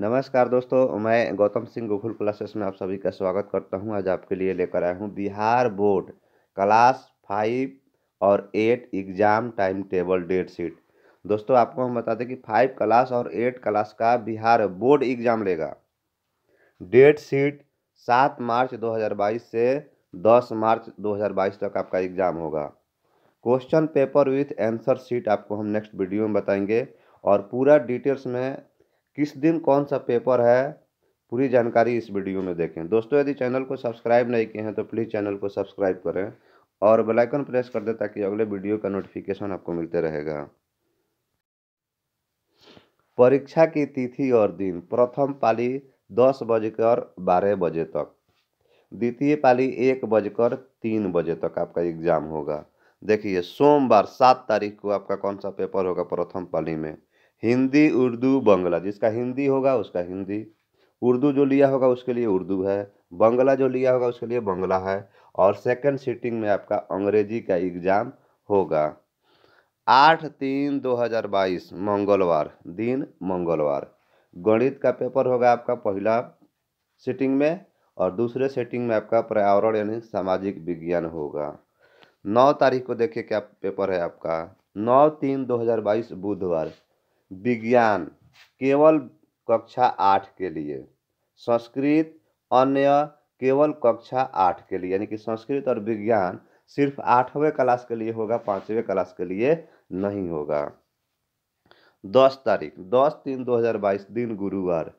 नमस्कार दोस्तों मैं गौतम सिंह गोखुल क्लासेस में आप सभी का स्वागत करता हूं आज आपके लिए लेकर आया हूं बिहार बोर्ड क्लास फाइव और eight exam time table date sheet दोस्तों आपको हम बताते हैं कि फाइव क्लास और एट क्लास का बिहार बोर्ड एग्ज़ाम लेगा डेट शीट सात मार्च 2022 से दस मार्च दो तक आपका एग्ज़ाम होगा question paper with answer sheet आपको हम नेक्स्ट वीडियो में बताएंगे और पूरा डिटेल्स में किस दिन कौन सा पेपर है पूरी जानकारी इस वीडियो में देखें दोस्तों यदि चैनल को सब्सक्राइब नहीं किए हैं तो प्लीज़ चैनल को सब्सक्राइब करें और बेल आइकन प्रेस कर दें ताकि अगले वीडियो का नोटिफिकेशन आपको मिलते रहेगा परीक्षा की तिथि और दिन प्रथम पाली दस बजकर बारह बजे तक द्वितीय पाली एक बजकर तीन बजे तक आपका एग्ज़ाम होगा देखिए सोमवार सात तारीख को आपका कौन सा पेपर होगा प्रथम पाली में हिंदी उर्दू बंगला जिसका हिंदी होगा उसका हिंदी उर्दू जो लिया होगा उसके लिए उर्दू है बंगला जो लिया होगा उसके लिए बंगला है और सेकंड सीटिंग में आपका अंग्रेजी का एग्ज़ाम होगा आठ तीन दो हज़ार बाईस मंगलवार दिन मंगलवार गणित का पेपर होगा आपका पहला सीटिंग में और दूसरे सेटिंग में आपका पर्यावरण यानी सामाजिक विज्ञान होगा नौ तारीख को देखिए क्या पेपर है आपका नौ तीन दो हज़ार बाईस बुधवार विज्ञान केवल कक्षा आठ के लिए संस्कृत अन्य केवल कक्षा आठ के लिए यानी कि संस्कृत और विज्ञान सिर्फ आठवें क्लास के लिए होगा पाँचवें क्लास के लिए नहीं होगा दस तारीख दस तीन दो हजार बाईस दिन गुरुवार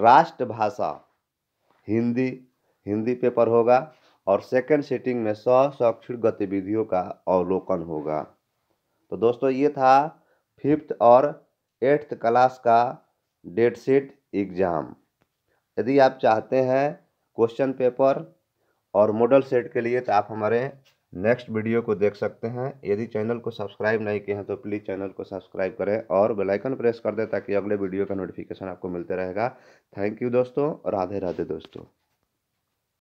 राष्ट्रभाषा हिंदी हिंदी पेपर होगा और सेकंड सेटिंग में सौ शैक्षिक गतिविधियों का अवलोकन होगा तो दोस्तों ये था फिफ्थ और एट्थ क्लास का डेट शीट एग्ज़ाम यदि आप चाहते हैं क्वेश्चन पेपर और मॉडल सेट के लिए तो आप हमारे नेक्स्ट वीडियो को देख सकते हैं यदि चैनल को सब्सक्राइब नहीं किए हैं तो प्लीज़ चैनल को सब्सक्राइब करें और बेल आइकन प्रेस कर दें ताकि अगले वीडियो का नोटिफिकेशन आपको मिलते रहेगा थैंक यू दोस्तों राधे राधे दोस्तों